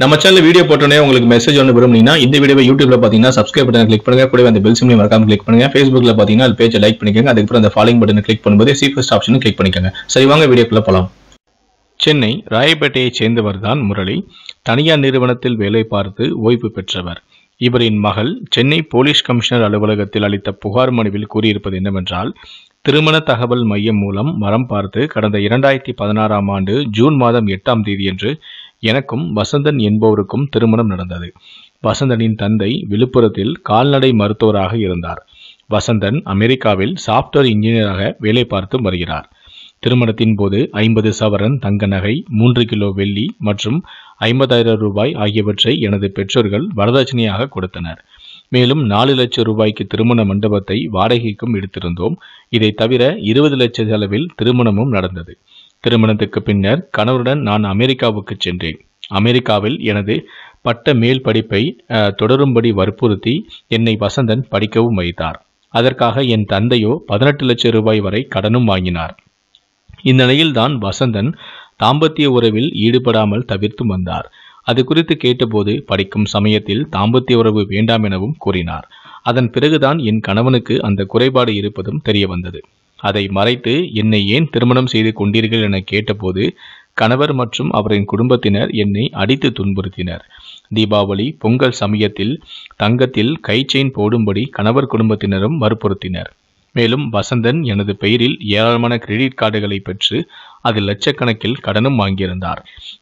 நம்ம channel video போட்டோன்னே உங்களுக்கு மெசேஜ் ஒன்று விரும்புனீங்கன்னா இந்த வீடியோ யூடியூப்ல பார்த்தீங்கன்னா சப்ஸ்கிரைப் பண்ணி கிளிக் பண்ணுங்க கூட அந்த பெல் சிம்லையும் மறக்காம கிளிக் பண்ணுங்க ஃபேஸ்புக்ல பார்த்தீங்கன்னா அது பேஜை லைக் பண்ணிக்கோங்க அதுக்கப்புறம் அந்த ஃபாலோயிங் பட்டன் கிளிக் பண்ணும்போது சி ஃபர்ஸ்ட் ஆப்ஷனும் கிளிக் பண்ணிக்கோங்க சரி வாங்க வீடியோக்குள்ள போலாம் சென்னை ராயப்பேட்டையைச் சேர்ந்தவர் தான் முரளி தனியார் நிறுவனத்தில் வேலை பார்த்து ஓய்வு பெற்றவர் இவரின் மகள் சென்னை போலீஸ் கமிஷனர் அலுவலகத்தில் அளித்த புகார் மனுவில் கூறியிருப்பது என்னவென்றால் திருமண தகவல் மையம் மூலம் மரம் பார்த்து கடந்த இரண்டாயிரத்தி பதினாறாம் ஆண்டு ஜூன் மாதம் எட்டாம் தேதியன்று எனக்கும் வசந்தன் என்பவருக்கும் திருமணம் நடந்தது வசந்தனின் தந்தை விழுப்புரத்தில் கால்நடை மருத்துவராக இருந்தார் வசந்தன் அமெரிக்காவில் சாப்ட்வேர் இன்ஜினியராக வேலை பார்த்து வருகிறார் திருமணத்தின் போது ஐம்பது சவரன் தங்க நகை மூன்று கிலோ வெள்ளி மற்றும் ஐம்பதாயிரம் ரூபாய் ஆகியவற்றை எனது பெற்றோர்கள் வரதட்சணையாக கொடுத்தனர் மேலும் நாலு லட்சம் ரூபாய்க்கு திருமண மண்டபத்தை வாடகைக்கும் எடுத்திருந்தோம் இதை தவிர இருபது லட்ச செலவில் திருமணமும் நடந்தது திருமணத்துக்கு பின்னர் கணவருடன் நான் அமெரிக்காவுக்கு சென்றேன் அமெரிக்காவில் எனது பட்ட மேல் படிப்பை தொடரும்படி வற்புறுத்தி என்னை வசந்தன் படிக்கவும் வைத்தார் அதற்காக என் தந்தையோ பதினெட்டு லட்சம் ரூபாய் வரை கடனும் வாங்கினார் தான் வசந்தன் தாம்பத்திய உறவில் ஈடுபடாமல் தவிர்த்து வந்தார் அது குறித்து கேட்டபோது படிக்கும் சமயத்தில் தாம்பத்திய உறவு வேண்டாம் எனவும் கூறினார் அதன் பிறகுதான் என் கணவனுக்கு அந்த குறைபாடு இருப்பதும் தெரிய வந்தது அதை மறைத்து என்னை ஏன் திருமணம் செய்து கொண்டீர்கள் என கேட்டபோது கணவர் மற்றும் அவரின் குடும்பத்தினர் என்னை அடித்து துன்புறுத்தினர் தீபாவளி பொங்கல் சமயத்தில் தங்கத்தில் கை செயின் போடும்படி கணவர் குடும்பத்தினரும் வற்புறுத்தினர் மேலும் வசந்தன் எனது பெயரில் ஏராளமான கிரெடிட் கார்டுகளை பெற்று அதில் லட்சக்கணக்கில் கடனும் வாங்கியிருந்தார்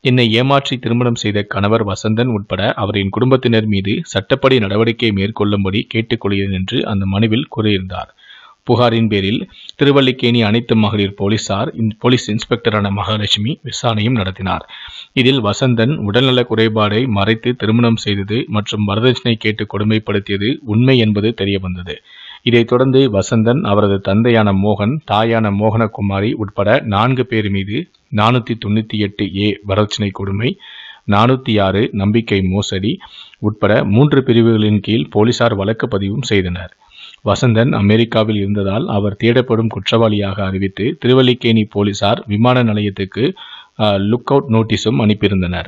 என்னை ஏமாற்றி திருமணம் செய்த கணவர் வசந்தன் உட்பட அவரின் குடும்பத்தினர் மீது சட்டப்படி நடவடிக்கை மேற்கொள்ளும்படி கேட்டுக்கொள்கிறேன் என்று அந்த மனுவில் கூறியிருந்தார் புகாரின் பேரில் திருவல்லிக்கேணி அனைத்து மகளிர் போலீசார் போலீஸ் இன்ஸ்பெக்டரான மகாலட்சுமி விசாரணையும் நடத்தினார் இதில் வசந்தன் உடல்நல குறைபாடை மறைத்து திருமணம் செய்தது மற்றும் வரதட்சணை கேட்டு கொடுமைப்படுத்தியது உண்மை என்பது தெரியவந்தது இதைத் தொடர்ந்து வசந்தன் அவரது தந்தையான மோகன் தாயான மோகனகுமாரி உட்பட நான்கு பேர் மீது நானூற்றி தொண்ணூற்றி எட்டு ஏ வரதட்சணை கொடுமை நானூற்றி ஆறு நம்பிக்கை மோசடி உட்பட மூன்று பிரிவுகளின் கீழ் போலீசார் வழக்கு பதிவும் செய்தனர் வசந்தன் அமெரிக்காவில் இருந்ததால் அவர் தேடப்படும் குற்றவாளியாக அறிவித்து திருவல்லிக்கேணி போலீசார் விமான நிலையத்துக்கு லுக் அவுட் நோட்டீஸும் அனுப்பியிருந்தனர்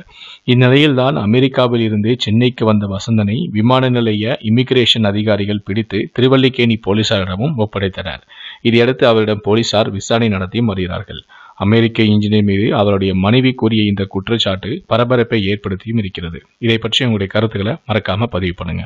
இந்நிலையில்தான் அமெரிக்காவில் இருந்து சென்னைக்கு வந்த வசந்தனை விமான நிலைய இமிகிரேஷன் அதிகாரிகள் பிடித்து திருவல்லிக்கேணி போலீசாரிடமும் ஒப்படைத்தனர் இதையடுத்து அவரிடம் போலீசார் விசாரணை நடத்தி வருகிறார்கள் அமெரிக்க இன்ஜினியர் மீது அவருடைய மனைவி கூறிய இந்த குற்றச்சாட்டு பரபரப்பை ஏற்படுத்தியும் இருக்கிறது இதை பற்றி உங்களுடைய கருத்துக்களை மறக்காம பதிவு பண்ணுங்க